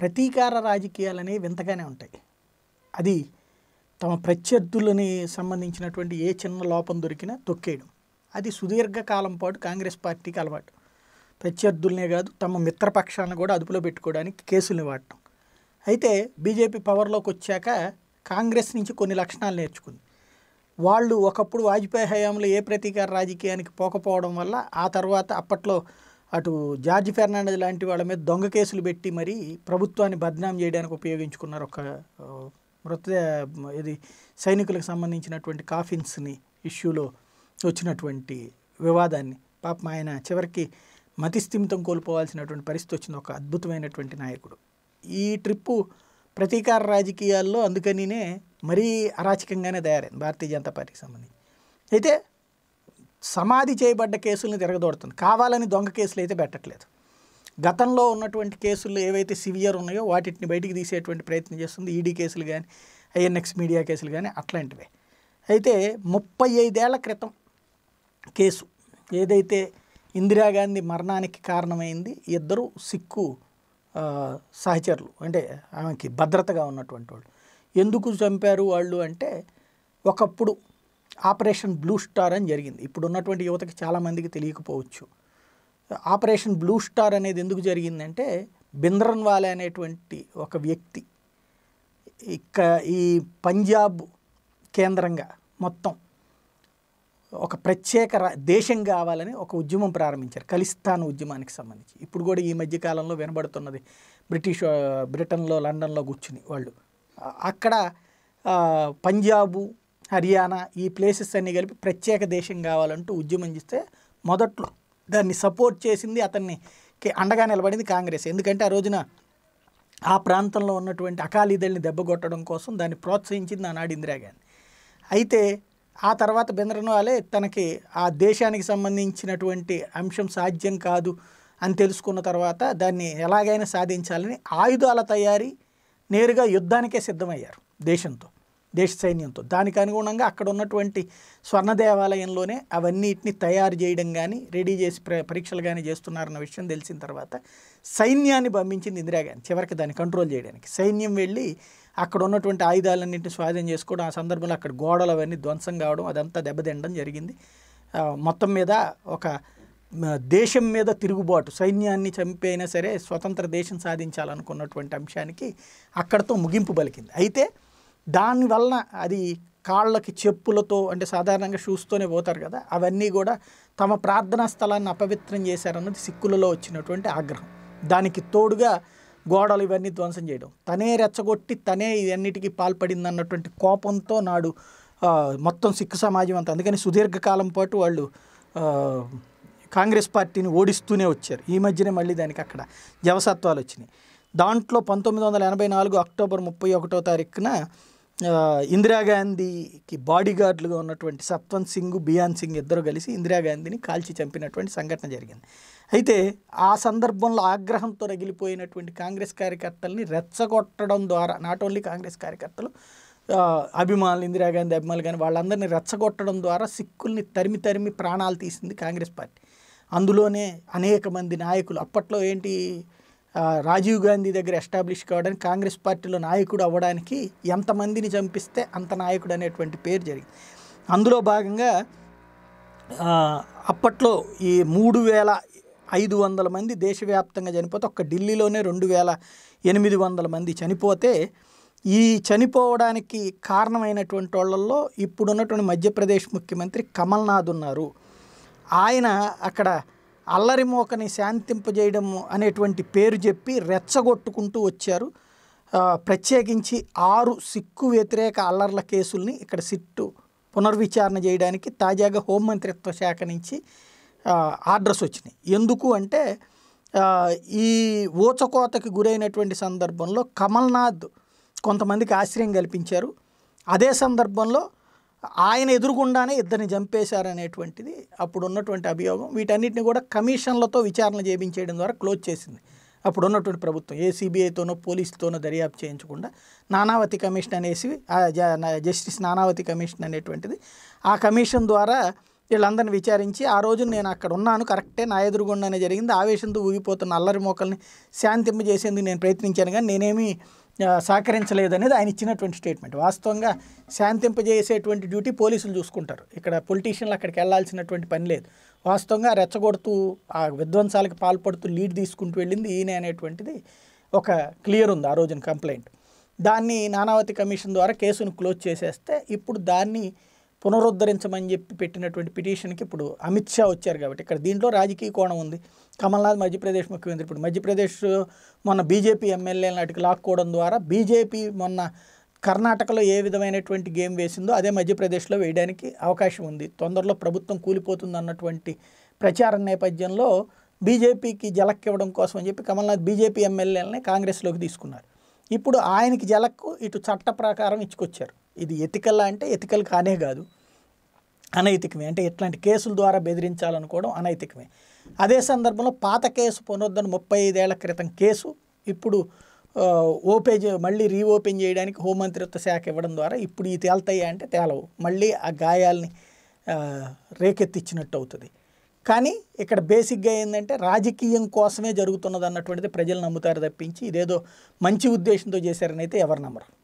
ప్రతీకార రాజకీయాలు అనేవి వింతగానే ఉంటాయి అది తమ ప్రత్యర్థులని సంబంధించినటువంటి ఏ చిన్న లోపం దొరికినా తొక్కేయడం అది సుదీర్ఘకాలం పాటు కాంగ్రెస్ పార్టీకి అలవాటు ప్రత్యర్థులనే కాదు తమ మిత్రపక్షాన్ని కూడా అదుపులో పెట్టుకోవడానికి కేసులు వాడటం అయితే బీజేపీ పవర్లోకి వచ్చాక కాంగ్రెస్ నుంచి కొన్ని లక్షణాలు నేర్చుకుంది వాళ్ళు ఒకప్పుడు వాజ్పేయి హయాంలో ఏ ప్రతీకార రాజకీయానికి పోకపోవడం వల్ల ఆ తర్వాత అప్పట్లో అటు జార్జ్ ఫెర్నాండెస్ లాంటి వాళ్ళ మీద దొంగ కేసులు పెట్టి మరి ప్రభుత్వాన్ని బద్నాం చేయడానికి ఉపయోగించుకున్నారు ఒక మృత ఇది సైనికులకు సంబంధించినటువంటి కాఫిన్స్ని ఇష్యూలో వచ్చినటువంటి వివాదాన్ని పాపం ఆయన చివరికి మతిస్థిమితం కోల్పోవాల్సినటువంటి పరిస్థితి వచ్చింది ఒక అద్భుతమైనటువంటి నాయకుడు ఈ ట్రిప్పు ప్రతీకార రాజకీయాల్లో అందుకనినే మరీ అరాచకంగానే తయారైంది భారతీయ జనతా పార్టీకి సంబంధించి అయితే సమాధి చేయబడ్డ కేసుల్ని తిరగదోడుతుంది కావాలని దొంగ కేసులు అయితే పెట్టట్లేదు గతంలో ఉన్నటువంటి కేసులు ఏవైతే సివియర్ ఉన్నాయో వాటిని బయటికి తీసేటువంటి ప్రయత్నం చేస్తుంది ఈడీ కేసులు కానీ ఐఎన్ఎక్స్ మీడియా కేసులు కానీ అట్లాంటివే అయితే ముప్పై ఐదేళ్ల క్రితం కేసు ఏదైతే ఇందిరాగాంధీ మరణానికి కారణమైంది ఇద్దరు సిక్కు సహచరులు అంటే ఆమెకి భద్రతగా ఉన్నటువంటి వాళ్ళు ఎందుకు చంపారు వాళ్ళు అంటే ఒకప్పుడు ఆపరేషన్ బ్లూ స్టార్ అని జరిగింది ఇప్పుడున్నటువంటి యువతకి చాలామందికి తెలియకపోవచ్చు ఆపరేషన్ బ్లూ స్టార్ అనేది ఎందుకు జరిగిందంటే బింద్రన్వాలే అనేటువంటి ఒక వ్యక్తి ఇక్క ఈ పంజాబ్ కేంద్రంగా మొత్తం ఒక ప్రత్యేక దేశం కావాలని ఒక ఉద్యమం ప్రారంభించారు ఖలిస్తాన్ ఉద్యమానికి సంబంధించి ఇప్పుడు కూడా ఈ మధ్యకాలంలో వినబడుతున్నది బ్రిటిష్ బ్రిటన్లో లండన్లో కూర్చుని వాళ్ళు అక్కడ పంజాబు హర్యానా ఈ ప్లేసెస్ అన్నీ కలిపి ప్రత్యేక దేశం కావాలంటూ ఉద్యమం చేస్తే మొదట్లో దాన్ని సపోర్ట్ చేసింది అతన్ని అండగా నిలబడింది కాంగ్రెస్ ఎందుకంటే ఆ రోజున ఆ ప్రాంతంలో ఉన్నటువంటి అకాలీదళ్ళని దెబ్బగొట్టడం కోసం దాన్ని ప్రోత్సహించింది ఆనాడు ఇందిరాగాంధీ అయితే ఆ తర్వాత బెంద్రనోలే తనకి ఆ దేశానికి సంబంధించినటువంటి అంశం సాధ్యం కాదు అని తెలుసుకున్న తర్వాత దాన్ని ఎలాగైనా సాధించాలని ఆయుధాల తయారీ నేరుగా యుద్ధానికే సిద్ధమయ్యారు దేశంతో దేశ సైన్యంతో దానికి అనుగుణంగా అక్కడ ఉన్నటువంటి స్వర్ణ దేవాలయంలోనే అవన్నిటిని తయారు చేయడం కానీ రెడీ చేసి పరీక్షలు కానీ చేస్తున్నారన్న విషయం తెలిసిన తర్వాత సైన్యాన్ని పంపించింది ఇందిరాగాంధీ చివరికి దాన్ని కంట్రోల్ చేయడానికి సైన్యం వెళ్ళి అక్కడ ఉన్నటువంటి ఆయుధాలన్నింటిని స్వాధీనం చేసుకోవడం ఆ సందర్భంలో అక్కడ గోడలు అవన్నీ ధ్వంసం కావడం అదంతా దెబ్బతిండడం జరిగింది మొత్తం మీద ఒక దేశం మీద తిరుగుబాటు సైన్యాన్ని చంపైనా సరే స్వతంత్ర దేశం సాధించాలనుకున్నటువంటి అంశానికి అక్కడతో ముగింపు పలికింది అయితే దానివలన అది కాళ్ళకి చెప్పులతో అంటే సాధారణంగా షూస్తోనే పోతారు కదా అవన్నీ కూడా తమ ప్రార్థనా స్థలాన్ని అపవిత్రం చేశారన్నది సిక్కులలో వచ్చినటువంటి ఆగ్రహం దానికి తోడుగా గోడలు ఇవన్నీ ధ్వంసం చేయడం తనే రెచ్చగొట్టి తనే ఇవన్నిటికీ పాల్పడింది అన్నటువంటి కోపంతో నాడు మొత్తం సిక్కు సమాజం అంతా అందుకని సుదీర్ఘకాలం పాటు వాళ్ళు కాంగ్రెస్ పార్టీని ఓడిస్తూనే వచ్చారు ఈ మధ్యనే మళ్ళీ దానికి అక్కడ జవసత్వాలు వచ్చినాయి దాంట్లో పంతొమ్మిది వందల ఎనభై నాలుగు అక్టోబర్ ముప్పై ఒకటో తారీఖున ఇందిరాగాంధీకి బాడీగార్డ్లుగా ఉన్నటువంటి సత్వంత్ సింగ్ బియాన్ సింగ్ ఇద్దరు కలిసి ఇందిరాగాంధీని కాల్చి చంపినటువంటి సంఘటన జరిగింది అయితే ఆ సందర్భంలో ఆగ్రహంతో రగిలిపోయినటువంటి కాంగ్రెస్ కార్యకర్తల్ని రెచ్చగొట్టడం ద్వారా నాట్ ఓన్లీ కాంగ్రెస్ కార్యకర్తలు అభిమానులు ఇందిరాగాంధీ అభిమానులు కానీ వాళ్ళందరినీ రెచ్చగొట్టడం ద్వారా సిక్కుల్ని తరిమి తరిమి ప్రాణాలు తీసింది కాంగ్రెస్ పార్టీ అందులోనే అనేక మంది నాయకులు అప్పట్లో ఏంటి రాజీవ్ గాంధీ దగ్గర ఎస్టాబ్లిష్ కావడానికి కాంగ్రెస్ పార్టీలో నాయకుడు అవ్వడానికి ఎంతమందిని చంపిస్తే అంత నాయకుడు అనేటువంటి పేరు జరిగింది అందులో భాగంగా అప్పట్లో ఈ మూడు వేల ఐదు వందల మంది దేశవ్యాప్తంగా చనిపోతే ఒక్క ఢిల్లీలోనే రెండు వేల ఎనిమిది వందల మంది చనిపోతే ఈ చనిపోవడానికి కారణమైనటువంటి వాళ్ళల్లో ఇప్పుడున్నటువంటి మధ్యప్రదేశ్ ముఖ్యమంత్రి కమల్నాథ్ ఉన్నారు ఆయన అక్కడ అల్లరి శాంతింపజేయడం అనేటువంటి పేరు చెప్పి రెచ్చగొట్టుకుంటూ వచ్చారు ప్రత్యేకించి ఆరు సిక్కు వ్యతిరేక అల్లర్ల కేసుల్ని ఇక్కడ సిట్టు పునర్విచారణ చేయడానికి తాజాగా హోంమంత్రిత్వ శాఖ నుంచి ఆర్డర్స్ వచ్చినాయి ఎందుకు అంటే ఈ ఊచకోతకి గురైనటువంటి సందర్భంలో కమల్నాథ్ కొంతమందికి ఆశ్రయం కల్పించారు అదే సందర్భంలో ఆయన ఎదురుగుండానే ఇద్దరిని చంపేశారనేటువంటిది అప్పుడు ఉన్నటువంటి అభియోగం వీటన్నిటిని కూడా కమిషన్లతో విచారణ చేయించేయడం ద్వారా క్లోజ్ చేసింది అప్పుడు ఉన్నటువంటి ప్రభుత్వం ఏ సిబిఐతోనో పోలీసుతోనో దర్యాప్తు చేయించకుండా నానావతి కమిషన్ అనేసి జస్టిస్ నానావతి కమిషన్ అనేటువంటిది ఆ కమిషన్ ద్వారా వీళ్ళందరిని విచారించి ఆ రోజు నేను అక్కడ ఉన్నాను కరెక్టే నా ఎదురుగుండానే జరిగింది ఆవేశంతో ఊగిపోతున్న అల్లరి మొక్కల్ని శాంతింపజేసేందుకు నేను ప్రయత్నించాను కానీ నేనేమి అనేది ఆయన ఇచ్చినటువంటి స్టేట్మెంట్ వాస్తవంగా శాంతింపజేసేటువంటి డ్యూటీ పోలీసులు చూసుకుంటారు ఇక్కడ పొలిటీషియన్లు అక్కడికి వెళ్లాల్సినటువంటి పని లేదు వాస్తవంగా రెచ్చగొడుతూ ఆ విధ్వంసాలకు పాల్పడుతూ లీడ్ తీసుకుంటూ వెళ్ళింది ఈయన అనేటువంటిది ఒక క్లియర్ ఉంది ఆ రోజున కంప్లైంట్ దాన్ని నానావతి కమిషన్ ద్వారా కేసును క్లోజ్ చేసేస్తే ఇప్పుడు దాన్ని పునరుద్ధరించమని చెప్పి పెట్టినటువంటి పిటిషన్కి ఇప్పుడు అమిత్ షా వచ్చారు కాబట్టి ఇక్కడ దీంట్లో రాజకీయ కోణం ఉంది కమల్నాథ్ మధ్యప్రదేశ్ ముఖ్యమంత్రి ఇప్పుడు మధ్యప్రదేశ్ మొన్న బీజేపీ ఎమ్మెల్యేలను అటుకు లాక్కోవడం ద్వారా బీజేపీ మొన్న కర్ణాటకలో ఏ విధమైనటువంటి గేమ్ వేసిందో అదే మధ్యప్రదేశ్లో వేయడానికి అవకాశం ఉంది తొందరలో ప్రభుత్వం కూలిపోతుంది అన్నటువంటి ప్రచారం నేపథ్యంలో బీజేపీకి జలక్ ఇవ్వడం కోసం అని చెప్పి కమల్నాథ్ బీజేపీ ఎమ్మెల్యేలని కాంగ్రెస్లోకి తీసుకున్నారు ఇప్పుడు ఆయనకి జలక్కు ఇటు చట్ట ప్రకారం ఇచ్చుకొచ్చారు ఇది ఎతికల్లా అంటే ఎతికల్ కానే కాదు అనైతికమే అంటే ఇట్లాంటి కేసుల ద్వారా బెదిరించాలనుకోవడం అనైతికమే అదే సందర్భంలో పాత కేసు పునరుద్ధరణ ముప్పై ఐదేళ్ల క్రితం కేసు ఇప్పుడు ఓపెన్ మళ్ళీ రీఓపెన్ చేయడానికి హోంమంత్రిత్వ శాఖ ఇవ్వడం ద్వారా ఇప్పుడు ఈ తేలుతాయా అంటే తేలవు మళ్ళీ ఆ గాయాల్ని రేకెత్తిచ్చినట్టు అవుతుంది కానీ ఇక్కడ బేసిక్గా ఏంటంటే రాజకీయం కోసమే జరుగుతున్నది అన్నటువంటిది ప్రజలు నమ్ముతారు తప్పించి ఇదేదో మంచి ఉద్దేశంతో చేశారని అయితే ఎవరు నమ్మరు